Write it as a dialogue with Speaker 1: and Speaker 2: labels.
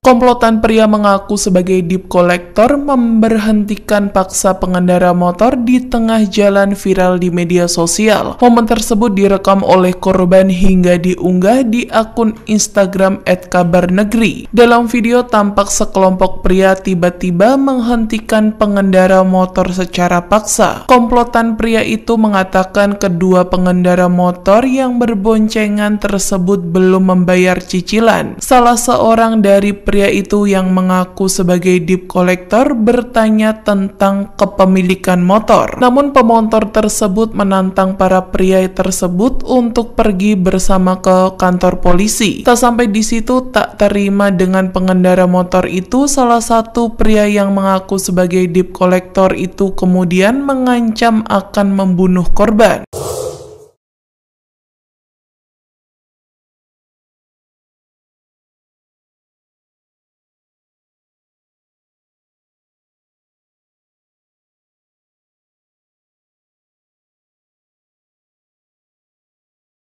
Speaker 1: Komplotan pria mengaku sebagai deep collector memberhentikan paksa pengendara motor di tengah jalan viral di media sosial. Momen tersebut direkam oleh korban hingga diunggah di akun Instagram @kabarnegri. Dalam video tampak sekelompok pria tiba-tiba menghentikan pengendara motor secara paksa. Komplotan pria itu mengatakan kedua pengendara motor yang berboncengan tersebut belum membayar cicilan. Salah seorang dari pria itu yang mengaku sebagai deep collector bertanya tentang kepemilikan motor. Namun pemotor tersebut menantang para pria tersebut untuk pergi bersama ke kantor polisi. Tak sampai di situ tak terima dengan pengendara motor itu, salah satu pria yang mengaku sebagai deep collector itu kemudian mengancam akan membunuh korban.